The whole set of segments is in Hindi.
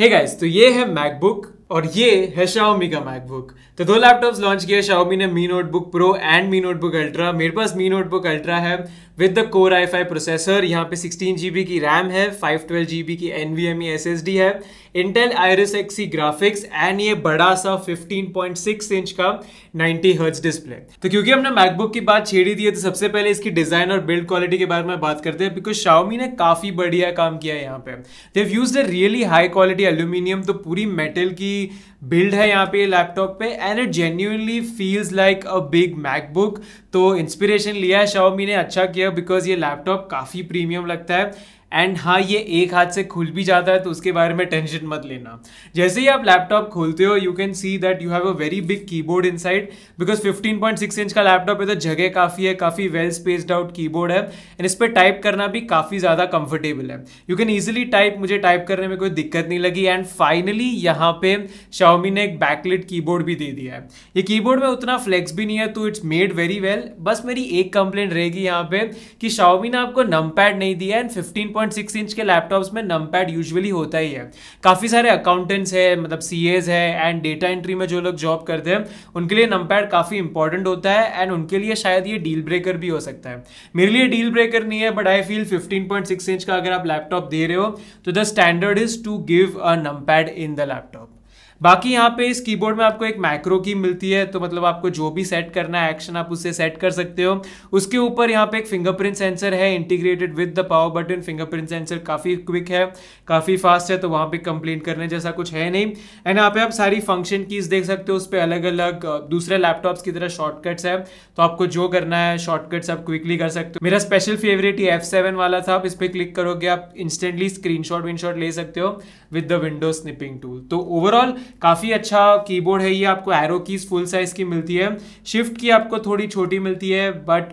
हे hey गाइस तो ये है मैकबुक और ये है शाओमी का मैकबुक तो दो लैपटॉप्स लॉन्च किए शाओमी ने Mi Notebook Pro and Mi notebook Ultra मेरे पास मी नोटबुक अल्ट्रा है with the Core i five processor यहाँ पे सिक्सटीन जी की रैम है फाइव ट्वेल्व जी की N V M E S S D है Intel Iris Xe graphics and ये बड़ा सा फिफ्टीन पॉइंट सिक्स इंच का नाइनटी हर्ट्स डिस्प्ले तो क्योंकि हमने मैकबुक की बात छेड़ी दी है तो सबसे पहले इसकी डिजाइन और बिल्ड क्वालिटी के बारे में बात करते हैं बिकॉज शाओमी ने काफी बढ़िया काम किया है यहाँ पे they've use a really high quality aluminium तो पूरी मेटल की बिल्ड है यहाँ पे लैपटॉप पे and it genuinely feels like a big MacBook तो इंस्पिरेशन लिया है शाओमी ने अच्छा किया किया बिकॉज ये लैपटॉप काफ़ी प्रीमियम लगता है एंड हाँ ये एक हाथ से खुल भी जाता है तो उसके बारे में टेंशन मत लेना जैसे ही आप लैपटॉप खोलते हो you can see that you have a very big keyboard inside because 15.6 inch का लैपटॉप है तो जगह काफ़ी है काफ़ी वेल स्पेस्ड आउट कीबोर्ड है एंड इस पर टाइप करना भी काफ़ी ज़्यादा कंफर्टेबल है यू कैन ईजिली टाइप मुझे टाइप करने में कोई दिक्कत नहीं लगी एंड फाइनली यहाँ पे शाओमी ने एक बैकलिट कीबोर्ड भी दे दिया है ये कीबोर्ड में उतना फ्लेक्स भी नहीं है तो इट्स मेड वेरी वेल बस मेरी एक कंप्लेंट रहेगी यहाँ पे कि शाओमी ने आपको नम नहीं दिया एंड फिफ्टीन 6.6 इंच के लैपटॉप्स में नम यूजुअली होता ही है काफ़ी सारे अकाउंटेंट्स है मतलब सी है एंड डेटा एंट्री में जो लोग जॉब करते हैं उनके लिए नम काफ़ी इंपॉर्टेंट होता है एंड उनके लिए शायद ये डील ब्रेकर भी हो सकता है मेरे लिए डील ब्रेकर नहीं है but I feel fifteen inch का अगर आप लैपटॉप दे रहे हो तो the standard is to give a num in the laptop बाकी यहाँ पे इस कीबोर्ड में आपको एक मैक्रो की मिलती है तो मतलब आपको जो भी सेट करना है एक्शन आप उससे सेट कर सकते हो उसके ऊपर यहाँ पे एक फिंगरप्रिंट सेंसर है integrated with the power button fingerprint sensor काफ़ी क्विक है काफ़ी फास्ट है तो वहाँ पे कंप्लेन करने जैसा कुछ है नहीं एंड यहाँ पे आप सारी फंक्शन कीज देख सकते हो उस पर अलग अलग दूसरे लैपटॉप्स की तरह शॉर्टकट्स है तो आपको जो करना है शॉर्टकट्स आप क्विकली कर सकते हो मेरा स्पेशल फेवरेट ये एफ वाला था आप इस पर क्लिक करोगे आप इंस्टेंटली स्क्रीन शॉट ले सकते हो with the window snipping tool तो ओवरऑल काफ़ी अच्छा कीबोर्ड है ये आपको एरो कीज फुल साइज़ की मिलती है शिफ्ट की आपको थोड़ी छोटी मिलती है but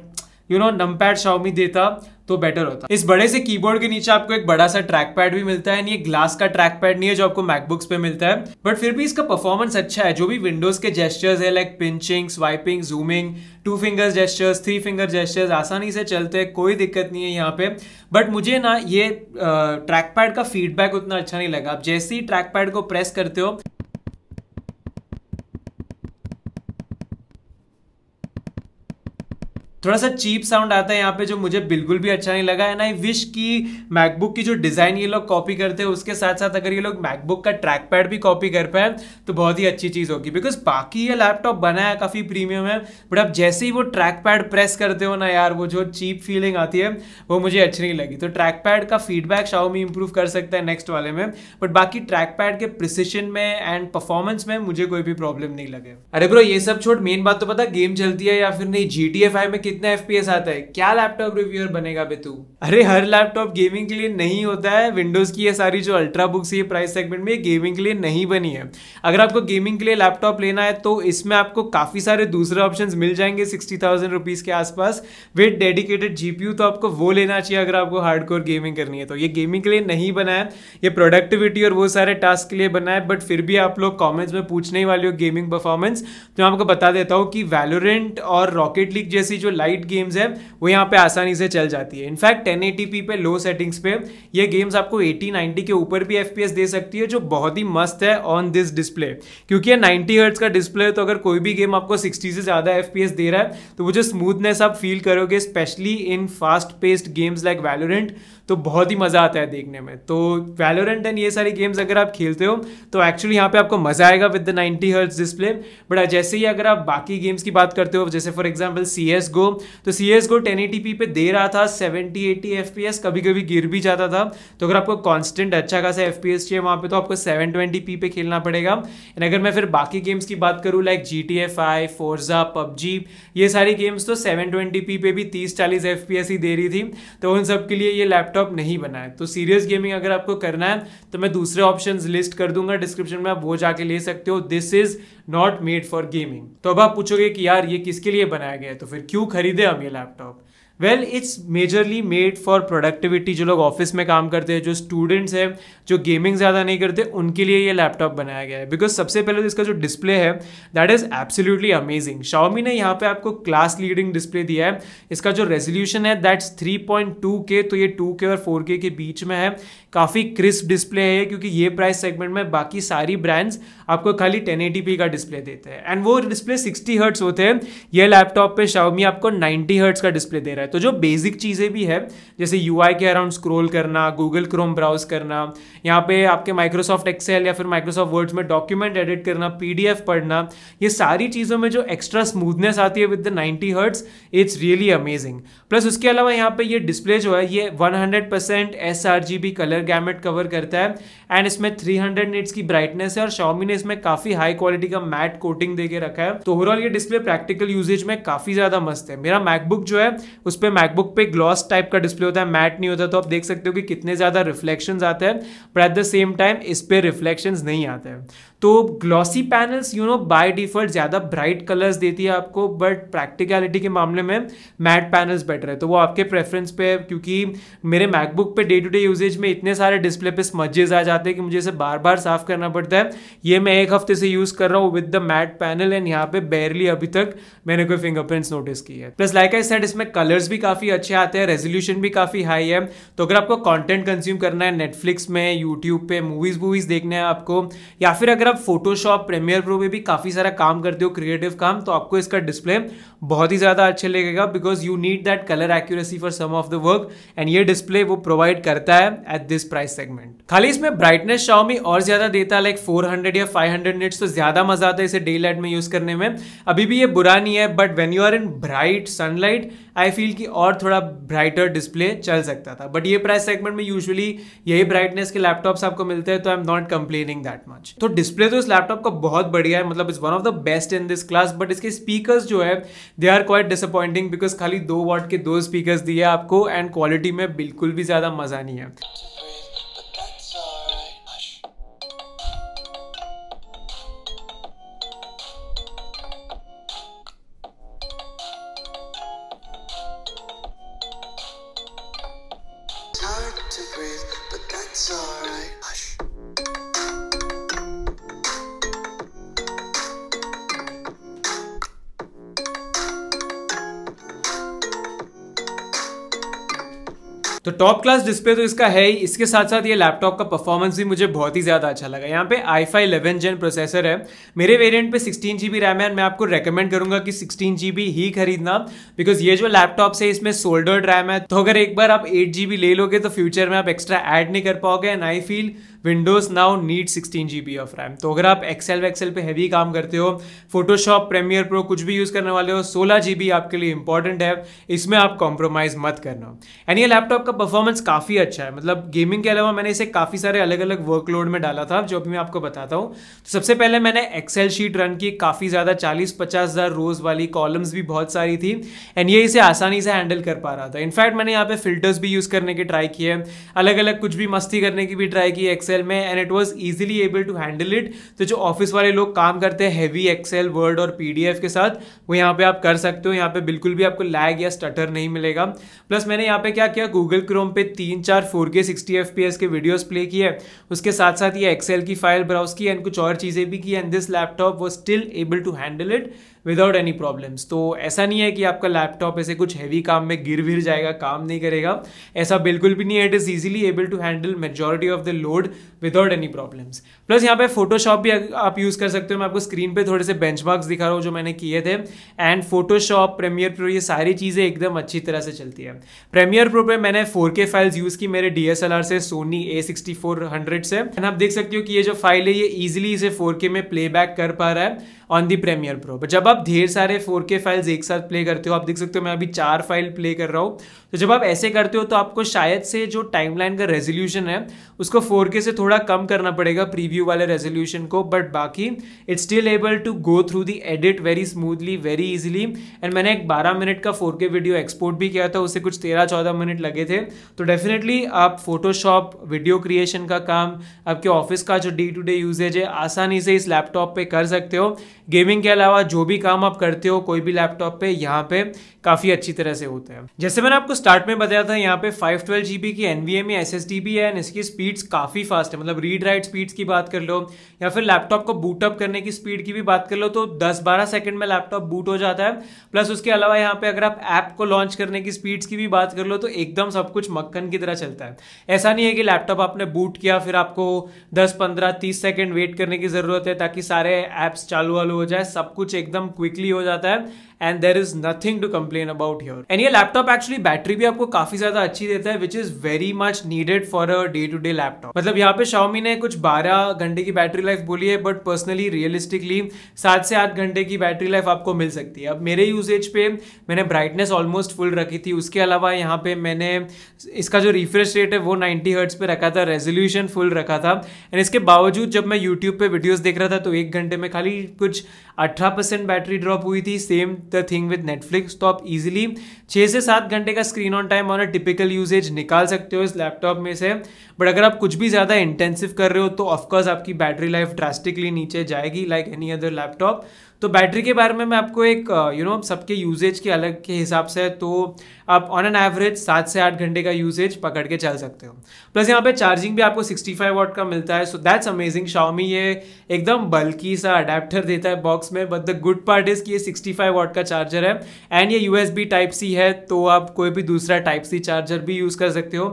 you know num pad Xiaomi देता तो बेटर होता इस बड़े से कीबोर्ड के नीचे आपको एक बड़ा सा ट्रैक पैड भी मिलता है ये ग्लास का ट्रैक पैड नहीं है जो आपको मैकबुक्स पे मिलता है बट फिर भी इसका परफॉर्मेंस अच्छा है जो भी विंडोज के जेस्टर्स है like pinching swiping zooming two finger gestures three finger gestures आसानी से चलते हैं कोई दिक्कत नहीं है यहाँ पे बट मुझे ना ये ट्रैक पैड का फीडबैक उतना अच्छा नहीं लगा आप जैसे ही ट्रैक पैड को प्रेस करते हो थोड़ा सा चीप साउंड आता है यहाँ पे जो मुझे बिल्कुल भी अच्छा नहीं लगा एंड आई विश कि मैकबुक की जो डिज़ाइन ये लोग कॉपी करते हैं उसके साथ साथ अगर ये लोग मैकबुक का ट्रैक पैड भी कॉपी कर पाए तो बहुत ही अच्छी चीज़ होगी बिकॉज बाकी ये लैपटॉप बना है काफ़ी प्रीमियम है बट अब जैसे ही वो ट्रैक पैड प्रेस करते हो ना यार वो जो चीप फीलिंग आती है वो मुझे अच्छी नहीं लगी तो ट्रैक पैड का फीडबैक में इम्प्रूव कर सकता है नेक्स्ट वाले में बट बाकी ट्रैक पैड के प्रिसिशन में एंड परफॉर्मेंस में मुझे कोई भी प्रॉब्लम नहीं लगे अरे ब्रो ये सब छोट मेन बात तो पता गेम चलती है या फिर नहीं जी टी में कितना एफ आता है क्या लैपटॉप रिव्यूअर बनेगा बे तू अरे हर लैपटॉप गेमिंग के लिए नहीं होता है विंडोज की ये सारी जो अल्ट्रा बुक्स ये प्राइस सेगमेंट में गेमिंग के लिए नहीं बनी है अगर आपको गेमिंग के लिए लैपटॉप लेना है तो इसमें आपको काफ़ी सारे दूसरे ऑप्शन मिल जाएंगे सिक्सटी थाउजेंड रुपीज़ के आसपास विद डेडिकेटेड जी तो आपको वो लेना चाहिए अगर आपको हार्डकोर गेमिंग करनी है तो ये गेमिंग के लिए नहीं बना है ये प्रोडक्टिविटी और वो सारे टास्क के लिए बना है बट फिर भी आप लोग कॉमेंट्स में पूछने ही वाले हो गेमिंग परफॉर्मेंस तो मैं आपको बता देता हूँ कि वैलोरेंट और रॉकेट लीग जैसी जो लाइट गेम्स हैं वो यहाँ पे आसानी से चल जाती है इनफैक्ट टेन पे लो सेटिंग्स पे ये गेम्स आपको एटी नाइन्टी के ऊपर भी एफ दे सकती है जो बहुत ही मस्त है ऑन दिस डिस्प्ले क्योंकि ये नाइन्टी हर्ट्स का डिस्प्ले है तो अगर कोई भी गेम आपको सिक्सटी से ज़्यादा एफ दे रहा है तो वो जो स्मूथनेस आप फील करोगे specially in fast paced games like Valorant तो बहुत ही मज़ा आता है देखने में तो वैलोरेंट एंड ये सारी गेम्स अगर आप खेलते हो तो एक्चुअली यहाँ पे आपको मज़ा आएगा with the 90 hertz display but जैसे ही अगर आप बाकी गेम्स की बात करते हो जैसे for example C S GO तो C S GO ten eighty P पे दे रहा था seventy eighty F P S कभी कभी गिर भी जाता था तो अगर आपको कॉन्स्टेंट अच्छा खासा एफ पी एस चाहिए वहाँ पर तो आपको सेवन ट्वेंटी पी पे खेलना पड़ेगा एंड अगर मैं फिर बाकी गेम्स की बात करूँ like G T A five Forza PUBG ये सारी गेम्स तो सेवन ट्वेंटी पी पे भी तीस चालीस एफ पी एस ही दे रही थी तो उन सब के लिए ये लैपटॉप लैपटॉप नहीं बना है तो सीरियस गेमिंग अगर आपको करना है तो मैं दूसरे ऑप्शन लिस्ट कर दूंगा डिस्क्रिप्शन में आप वो जाके ले सकते हो this is not made for gaming तो अब आप पूछोगे कि यार ये किसके लिए बनाया गया है तो फिर क्यों खरीदे हम ये laptop well it's majorly made for productivity जो लोग ऑफिस में काम करते हैं जो स्टूडेंट्स हैं जो गेमिंग ज़्यादा नहीं करते उनके लिए ये लैपटॉप बनाया गया है बिकॉज सबसे पहले तो इसका जो डिस्प्ले है that is absolutely amazing Xiaomi ने यहाँ पे आपको क्लास लीडिंग डिस्प्ले दिया है इसका जो रेजोल्यूशन है दैट्स थ्री पॉइंट टू के तो ये टू के और फोर के के बीच में है काफ़ी क्रिस्प डिस्प्ले है क्योंकि ये प्राइस सेगमेंट में बाकी सारी ब्रांड्स आपको खाली टेन का डिस्प्ले देते हैं एंड वो डिस्प्ले सिक्सटी हर्ट्स होते हैं ये लैपटॉप पे शाओमी आपको नाइन्टी हर्ट्स का डिस्प्ले दे रहा है तो जो बेसिक चीज़ें भी है जैसे यू के अराउंड स्क्रोल करना गूगल क्रोम ब्राउज करना यहाँ पे आपके माइक्रोसॉफ्ट एक्सेल या फिर माइक्रोसॉफ्ट वर्ड्स में डॉक्यूमेंट एडिट करना पी पढ़ना ये सारी चीज़ों में जो एक्स्ट्रा स्मूथनेस आती है with the ninety hertz it's really amazing plus उसके अलावा यहाँ पे ये डिस्प्ले जो है ये 100% percent S colour gamut cover करता है एंड इसमें 300 हंड्रेड की ब्राइटनेस है और शॉमी ने इसमें काफ़ी हाई क्वालिटी का मैट कोटिंग देके रखा है तो ओवरऑल ये डिस्प्ले प्रैक्टिकल यूजेज में काफ़ी ज़्यादा मस्त है मेरा मैकबुक जो है उस पर मैकबुक पे ग्लॉस टाइप का डिस्प्ले होता है मैट नहीं होता तो आप देख सकते हो कि कितने ज़्यादा रिफ्लेक्शन आते हैं पर एट द सेम टाइम इस पर रिफ्लेक्शन नहीं आते हैं तो glossy panels you know by default ज़्यादा ब्राइट कलर्स देती है आपको बट प्रैक्टिकलिटी के मामले में मैट पैनल्स बेटर है तो वो आपके प्रेफरेंस पे है क्योंकि मेरे मैकबुक पे डे टू डे यूजेज में इतने सारे डिस्प्ले पे स्मजेज आ जाते हैं कि मुझे इसे बार बार साफ करना पड़ता है ये मैं एक हफ्ते से यूज़ कर रहा हूँ with the matte panel and यहाँ पे बेरली अभी तक मैंने कोई फिंगरप्रिंट्स नोटिस की है प्लस लाइक आई सेट इसमें कलर कलर्स भी काफ़ी अच्छे आते हैं रेजोल्यूशन भी काफ़ी हाई है तो अगर आपको कंटेंट कंज्यूम करना है नेटफ्लिक्स में यूट्यूब पे मूवीज़ वूवीज़ देखने हैं आपको या फिर अगर आप फोटोशॉप प्रीमियर प्रो में भी काफ़ी सारा काम करते हो क्रिएटिव काम तो आपको इसका डिस्प्ले बहुत ही ज़्यादा अच्छे लगेगा because you need that colour accuracy for some of the work and ये डिस्प्ले वो प्रोवाइड करता है एट दिस प्राइस सेगमेंट खाली इसमें ब्राइटनेस शाओमी और ज़्यादा देता है लाइक फोर या फाइव हंड्रेड तो ज़्यादा मज़ा आता है इसे डे लाइट में यूज़ करने में अभी भी ये बुरा नहीं है but when you are in bright sunlight I feel कि और थोड़ा ब्राइटर डिस्प्ले चल सकता था बट ये प्राइस सेगमेंट में यूजुअली यही ब्राइटनेस के लैपटॉप्स आपको मिलते हैं तो I am not complaining that much तो डिस्प्ले तो इस लैपटॉप का बहुत बढ़िया है मतलब is one of the best in this class but इसके स्पीकर्स जो है they are quite disappointing because खाली दो वॉट के दो स्पीकर्स दिए आपको एंड क्वालिटी में बिल्कुल भी ज़्यादा मज़ा नहीं है तो टॉप क्लास डिस्प्ले तो इसका है ही इसके साथ साथ ये लैपटॉप का परफॉर्मेंस भी मुझे बहुत ही ज़्यादा अच्छा लगा यहाँ पे i five eleven gen processor है मेरे वेरियंट पे सिक्सटीन जी रैम है मैं आपको रेकमेंड करूंगा कि सिक्सटीन जी ही खरीदना बिकॉज ये जो लैपटॉप है इसमें सोल्डर्ड रैम है तो अगर एक बार आप एट ले लोगे तो फ्यूचर में आप एक्स्ट्रा एड नहीं कर पाओगे and I feel Windows now need sixteen G B of RAM तो अगर आप एक्सेल वैक्सेल पे हैवी काम करते हो फोटोशॉप प्रेमियर प्रो कुछ भी यूज़ करने वाले हो सोलह जी बी आपके लिए इंपॉर्टेंट है इसमें आप कॉम्प्रोमाइज़ मत करना एंड ये लैपटॉप का परफॉर्मेंस काफ़ी अच्छा है मतलब गेमिंग के अलावा मैंने इसे काफ़ी सारे अलग अलग वर्कलोड में डाला था जो अभी मैं आपको बताता हूँ तो सबसे पहले मैंने एक्सेल शीट रन की काफ़ी ज़्यादा चालीस पचास हज़ार रोज़ वाली कॉलम्स भी बहुत सारी थी एंड ये इसे आसानी से हैंडल कर पा रहा था इनफैक्ट मैंने यहाँ पे फिल्टर्स भी यूज़ करने की ट्राई की है अलग अलग कुछ भी मस्ती करने की भी ट्राई की एक्सेल एक्सेल में and it was easily able to handle it तो जो ऑफिस वाले लोग काम करते हैं हैवी एक्सेल वर्ड और पी के साथ वो यहाँ पे आप कर सकते हो यहाँ पे बिल्कुल भी आपको लैग या स्टटर नहीं मिलेगा प्लस मैंने यहाँ पे क्या किया गूगल क्रोम पे तीन चार four K sixty F P S के वीडियोज प्ले किए उसके साथ साथ ये एक्सेल की फाइल ब्राउज की एंड कुछ और चीज़ें भी की and this laptop was still able to handle it without any problems तो ऐसा नहीं है कि आपका लैपटॉप ऐसे कुछ हैवी काम में गिर विर जाएगा काम नहीं करेगा ऐसा बिल्कुल भी नहीं है it is easily able to handle majority of the load without any problems plus यहाँ पे फोटोशॉप भी आप यूज़ कर सकते हो मैं आपको स्क्रीन पे थोड़े से बेंच दिखा रहा हूँ जो मैंने किए थे एंड फोटोशॉप प्रेमियर प्रो ये सारी चीज़ें एकदम अच्छी तरह से चलती है प्रेमियर प्रो पे मैंने फोर फाइल्स यूज़ की मेरे डी से सोनी ए से एंड आप देख सकते हो कि ये जो फाइल है ये ईजिली इसे फोर में प्ले कर पा रहा है on the Premiere Pro but जब आप ढेर सारे फोर फाइल्स एक साथ प्ले करते हो आप देख सकते हो मैं अभी चार फाइल प्ले कर रहा हूँ तो जब आप ऐसे करते हो तो आपको शायद से जो टाइमलाइन का रेजोल्यूशन है उसको फोर से थोड़ा कम करना पड़ेगा प्रीव्यू वाले रेजोल्यूशन को बट बाकी it's still able to go through the edit very smoothly very easily and मैंने एक बारह मिनट का फोर वीडियो एक्सपोर्ट भी किया था उसे कुछ तेरह चौदह मिनट लगे थे तो डेफिनेटली आप फोटोशॉप वीडियो क्रिएशन का काम आपके ऑफिस का जो डे टू डे यूजेज है आसानी से इस लैपटॉप पे कर सकते हो गेमिंग के अलावा जो भी काम आप करते हो कोई भी लैपटॉप पे यहाँ पे काफ़ी अच्छी तरह से होता है जैसे मैंने आपको स्टार्ट में बताया था यहाँ पे फाइव ट्वेल्व जीबी की एनवीएम एस डी भी है एंड इसकी स्पीड्स काफ़ी फास्ट है मतलब रीड राइट स्पीड्स की बात कर लो या फिर लैपटॉप को बूटअप करने की स्पीड की भी बात कर लो तो 10-12 सेकंड में लैपटॉप बूट हो जाता है प्लस उसके अलावा यहाँ पे अगर आप ऐप को लॉन्च करने की स्पीड्स की भी बात कर लो तो एकदम सब कुछ मक्खन की तरह चलता है ऐसा नहीं है कि लैपटॉप आपने बूट किया फिर आपको दस पंद्रह तीस सेकेंड वेट करने की ज़रूरत है ताकि सारे एप्स चालू वालू हो जाए सब कुछ एकदम क्विकली हो जाता है and there is nothing to complain about your and ये लैपटॉप एक्चुअली बैटरी भी आपको काफी ज्यादा अच्छी देता है which is very much needed for a day to day laptop मतलब यहाँ पे शाओमी ने कुछ 12 घंटे की बैटरी लाइफ बोली है बट पर्सनली रियलिस्टिकली सात से आठ घंटे की बैटरी लाइफ आपको मिल सकती है अब मेरे यूजेज पे मैंने ब्राइटनेस ऑलमोस्ट फुल रखी थी उसके अलावा यहाँ पे मैंने इसका जो रिफ्रेश रेट है वो 90 हर्ट्स पे रखा था रेजोल्यूशन फुल रखा था एंड इसके बावजूद जब मैं यूट्यूब पे वीडियोज़ देख रहा था तो एक घंटे में खाली कुछ अठारह परसेंट बैटरी ड्रॉप हुई थी same the thing with Netflix तो आप इजीली छः से सात घंटे का स्क्रीन ऑन टाइम और टिपिकल यूजेज निकाल सकते हो इस लैपटॉप में से बट अगर आप कुछ भी ज़्यादा इंटेंसिव कर रहे हो तो ऑफकोर्स आपकी बैटरी लाइफ ड्रास्टिकली नीचे जाएगी लाइक एनी अदर लैपटॉप तो बैटरी के बारे में मैं आपको एक यू uh, नो सबके यूजेज के अलग के हिसाब से तो आप ऑन एन एवरेज सात से आठ घंटे का यूजेज पकड़ के चल सकते हो प्लस यहाँ पे चार्जिंग भी आपको 65 फाइव वॉट का मिलता है सो दैट्स अमेजिंग शाओमी ये एकदम बल्कि सा अडेप्टर देता है बॉक्स में but the good part is कि ये 65 फाइव वॉट का चार्जर है एंड ये U S B type C है तो आप कोई भी दूसरा टाइप सी चार्जर भी यूज़ कर सकते हो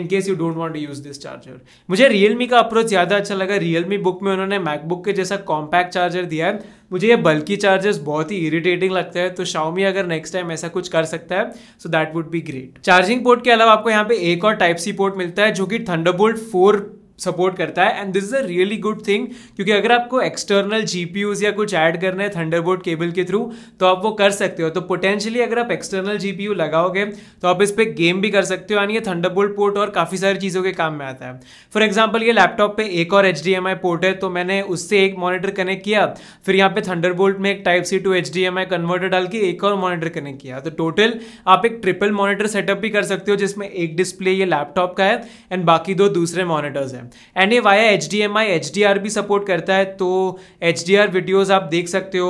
in case you don't want use this charger मुझे रियलमी का अप्रोच ज़्यादा अच्छा लगा रियलमी बुक में उन्होंने मैकबुक के जैसा कॉम्पैक्ट चार्जर दिया है मुझे ये बल्कि चार्जर्स बहुत ही इरिटेटिंग लगता है तो शाओमी अगर नेक्स्ट टाइम ऐसा कुछ कर सकता है so that that would be great charging port के अलावा आपको यहाँ पे एक और टाइप सी पोर्ट मिलता है जो कि थंडरबोल्ट फोर सपोर्ट करता है and this is a really good thing क्योंकि अगर आपको एक्सटर्नल जीपीयूज या कुछ ऐड करना है थंडरबोर्ड केबल के थ्रू तो आप वो कर सकते हो तो पोटेंशियली अगर आप एक्सटर्नल जीपीयू लगाओगे तो आप इस पर गेम भी कर सकते हो यानी ये थंडरबोल्ट पोर्ट और काफ़ी सारी चीज़ों के काम में आता है फॉर एग्जाम्पल ये लैपटॉप पर एक और एच पोर्ट है तो मैंने उससे एक मॉनिटर कनेक्ट किया फिर यहाँ पे थंडरबोल्ट में एक type C to H converter डाल के एक और मॉनिटर कनेक्ट किया तो टोटल आप एक ट्रिपल मॉनिटर सेटअप भी कर सकते हो जिसमें एक डिस्प्ले ये लैपटॉप का है एंड बाकी दो दूसरे मॉनिटर्स हैं एंड ये via H D M I H D R भी सपोर्ट करता है तो एच डी आर वीडियोज़ आप देख सकते हो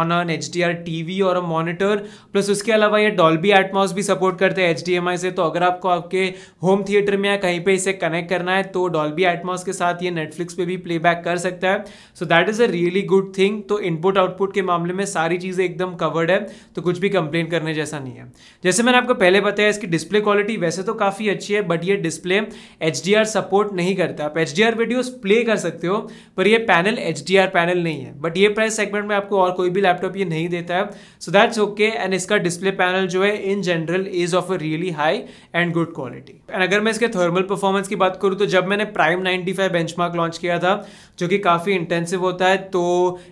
on an H D R T V और मॉनिटर प्लस उसके अलावा ये डॉल्बी एटमॉस भी सपोर्ट करते हैं एच डी एम आई से तो अगर आपको आपके होम थिएटर में या कहीं पर इसे कनेक्ट करना है तो डॉल्बी एटमॉस के साथ ये नेटफ्लिक्स पे भी प्लेबैक कर सकता है so that is a really good thing तो इनपुट आउटपुट के मामले में सारी चीज़ें एकदम कवर्ड है तो कुछ भी कंप्लेन करने जैसा नहीं है जैसे मैंने आपको पहले बताया इसकी डिस्प्ले क्वालिटी वैसे तो काफ़ी अच्छी है बट ये display H D R support नहीं करता करते है आप एच वीडियोस प्ले कर सकते हो पर यह पैनल एच पैनल नहीं है बट ये प्राइस सेगमेंट में आपको और कोई भी लैपटॉप ये नहीं देता है सो दैट्स ओके एंड इसका डिस्प्ले पैनल जो है in general is of a really high and good quality and अगर मैं इसके थर्मल परफॉर्मेंस की बात करूँ तो जब मैंने प्राइम नाइनटी फाइव लॉन्च किया था जो कि काफ़ी इंटेंसिव होता है तो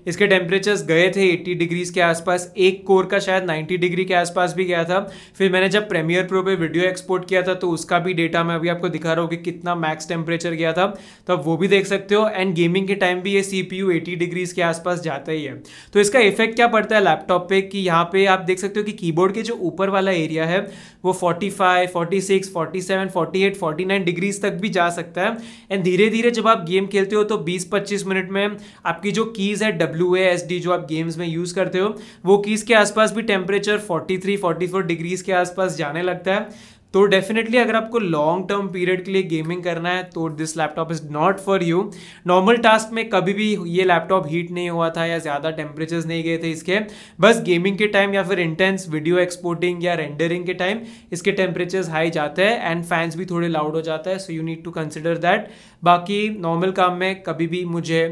इसके टेम्परेचर्स गए थे 80 डिग्रीज़ के आसपास एक कोर का शायद 90 डिग्री के आसपास भी गया था फिर मैंने जब प्रेमियर प्रो पे वीडियो एक्सपोर्ट किया था तो उसका भी डेटा मैं अभी आपको दिखा रहा हूँ कि कितना मैक्स टेम्परेचर गया था तो आप वो भी देख सकते हो एंड गेमिंग के टाइम भी ये सी पी डिग्रीज़ के आसपास जाता ही है तो इसका इफेक्ट क्या पड़ता है लैपटॉप पर कि यहाँ पर आप देख सकते हो कि कीबोर्ड के जो ऊपर वाला एरिया है वो five forty seven forty eight forty nine degrees तक भी जा सकता है एंड धीरे धीरे जब आप गेम खेलते हो तो बीस पच्चीस मिनट में आपकी जो कीज़ है डब्ल्यू एस डी जो आप गेम्स में यूज़ करते हो वो कीज़ के आसपास भी temperature forty three forty four degrees के आसपास जाने लगता है तो डेफिनेटली अगर आपको लॉन्ग टर्म पीरियड के लिए गेमिंग करना है तो this laptop is not for you normal task में कभी भी ये लैपटॉप हीट नहीं हुआ था या ज़्यादा टेम्परेचर्स नहीं गए थे इसके बस गेमिंग के टाइम या फिर इंटेंस वीडियो एक्सपोर्टिंग या रेंडरिंग के टाइम इसके टेम्परेचर्स हाई जाते हैं एंड फैंस भी थोड़े लाउड हो जाता है so you need to consider that बाकी नॉर्मल काम में कभी भी मुझे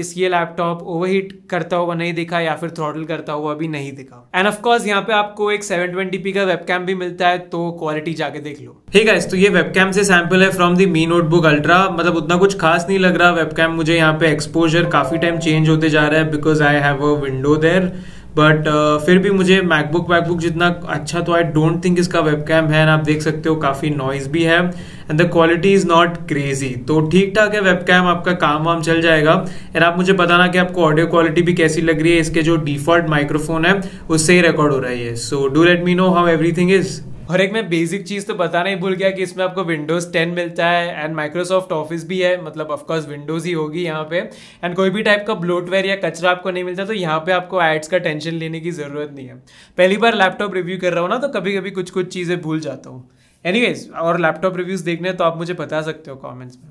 इस ये लैपटॉप ओवरहीट करता हुआ नहीं दिखा या फिर थ्रॉटल करता हुआ भी नहीं दिखा एंड ऑफ कोर्स यहाँ पे आपको एक 720p का वेबकैम भी मिलता है तो क्वालिटी जाके देख लो ठीक hey है तो ये वेबकैम से सैंपल है from the Mi notebook ultra मतलब उतना कुछ खास नहीं लग रहा वेबकैम मुझे यहाँ पे एक्सपोजर काफी टाइम चेंज होते जा रहा है because I have a window there but uh, फिर भी मुझे मैकबुक वैकबुक जितना अच्छा तो आई डोंट थिंक इसका वेब कैम है आप देख सकते हो काफ़ी नॉइज भी है and the quality is not crazy तो ठीक ठाक है वेब कैम आपका काम वाम चल जाएगा एंड आप मुझे बताना कि आपको ऑडियो क्वालिटी भी कैसी लग रही है इसके जो डिफॉल्ट माइक्रोफोन है उससे ही रिकॉर्ड हो रही है so do let me know how everything is और एक मैं बेसिक चीज़ तो बताना ही भूल गया कि इसमें आपको विंडोज़ 10 मिलता है एंड माइक्रोसॉफ्ट ऑफिस भी है मतलब ऑफकोर्स विंडोज़ ही होगी यहाँ पे एंड कोई भी टाइप का ब्लोटवेयर या कचरा आपको नहीं मिलता तो यहाँ पे आपको एड्स का टेंशन लेने की ज़रूरत नहीं है पहली बार लैपटॉप रिव्यू कर रहा हूँ ना तो कभी कभी कुछ कुछ चीज़ें भूल जाता हूँ एनीवेज और लैपटॉप रिव्यूज़ देखने तो आप मुझे बता सकते हो कॉमेंट्स में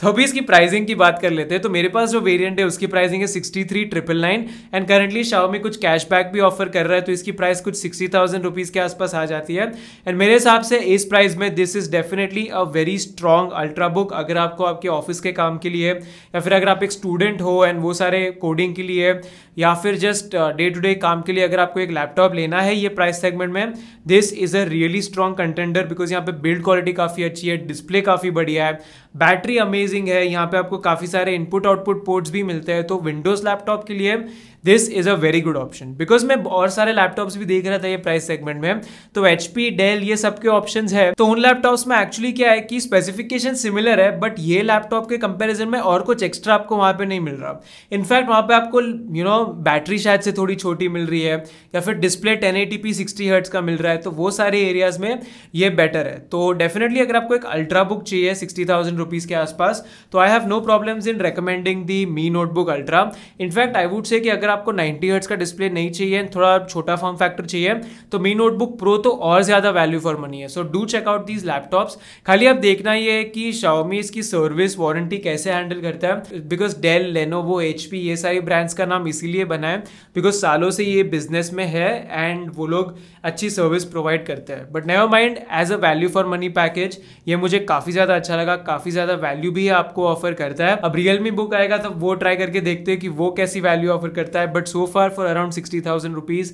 तो अभी इसकी प्राइसिंग की बात कर लेते हैं तो मेरे पास जो वेरिएंट है उसकी प्राइसिंग है sixty three triple nine and currently में कुछ कैशबैक भी ऑफर कर रहा है तो इसकी प्राइस कुछ सिक्सटी थाउजेंड रुपीज़ के आसपास आ जाती है एंड मेरे हिसाब से इस प्राइस में this is definitely a very strong ultrabook अगर आपको आपके ऑफिस के काम के लिए या फिर अगर आप एक स्टूडेंट हो एंड वो सारे कोडिंग के लिए या फिर जस्ट डे टू डे काम के लिए अगर आपको एक लैपटॉप लेना है ये प्राइस सेगमेंट में this is a really strong contender because यहाँ पे बिल्ड क्वालिटी काफ़ी अच्छी है डिस्प्ले काफ़ी बढ़िया है बैटरी अमेजिंग है यहाँ पे आपको काफ़ी सारे इनपुट आउटपुट पोर्ट्स भी मिलते हैं तो विंडोज़ लैपटॉप के लिए this is a very good option because मैं और सारे लैपटॉप्स भी देख रहा था ये प्राइस सेगमेंट में तो एच पी डेल ये सबके ऑप्शन है तो उन लैपटॉप्स में एक्चुअली क्या है कि स्पेसिफिकेशन सिमिलर है बट ये लैपटॉप के कंपेरिजन में और कुछ एक्स्ट्रा आपको वहाँ पर नहीं मिल रहा इनफैक्ट वहाँ पर आपको यू नो बैटरी शायद से थोड़ी छोटी मिल रही है या फिर display ten eighty P sixty hertz का मिल रहा है तो वो सारे एरियाज में ये बेटर है तो डेफिनेटली अगर आपको एक अल्ट्रा बुक चाहिए सिक्सटी थाउजेंड रुपीज़ के आसपास तो I have no problem in recommending the Mi notebook ultra in fact I would say कि अगर आपको 90 हर्ट्स का डिस्प्ले नहीं चाहिए थोड़ा छोटा फॉर्म फैक्टर चाहिए तो मी नोटबुक प्रो तो और ज़्यादा वैल्यू फॉर मनी है so do check out these laptops खाली आप देखना ये है कि शाओमी इसकी सर्विस वारंटी कैसे हैंडल करता है बिकॉज डेल लेनोवो एच ये सारी ब्रांड्स का नाम इसीलिए बना है बिकॉज सालों से ये बिजनेस में है एंड वो लोग अच्छी सर्विस प्रोवाइड करते हैं but never mind as a value for money package ये मुझे काफ़ी ज़्यादा अच्छा लगा काफ़ी ज़्यादा वैल्यू भी आपको ऑफर करता है अब रियलमी बुक आएगा तो वो ट्राई करके देखते हैं कि वो कैसी वैल्यू ऑफर करता है है but so far for around sixty thousand rupees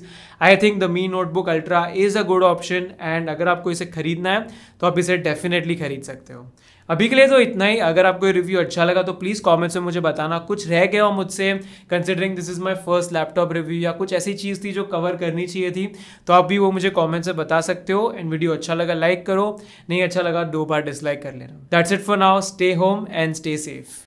I think the Mi notebook ultra is a good option and अगर आपको इसे खरीदना है तो आप इसे डेफिनेटली खरीद सकते हो अभी के लिए तो इतना ही अगर आपको रिव्यू अच्छा लगा तो प्लीज़ कॉमेंट्स में मुझे बताना कुछ रह गया हो मुझसे considering this is my first laptop review या कुछ ऐसी चीज़ थी जो कवर करनी चाहिए थी तो आप भी वो मुझे कॉमेंट्स में बता सकते हो एंड वीडियो अच्छा लगा लाइक करो नहीं अच्छा लगा दो बार डिसलाइक कर लेना that's it for now stay home and stay safe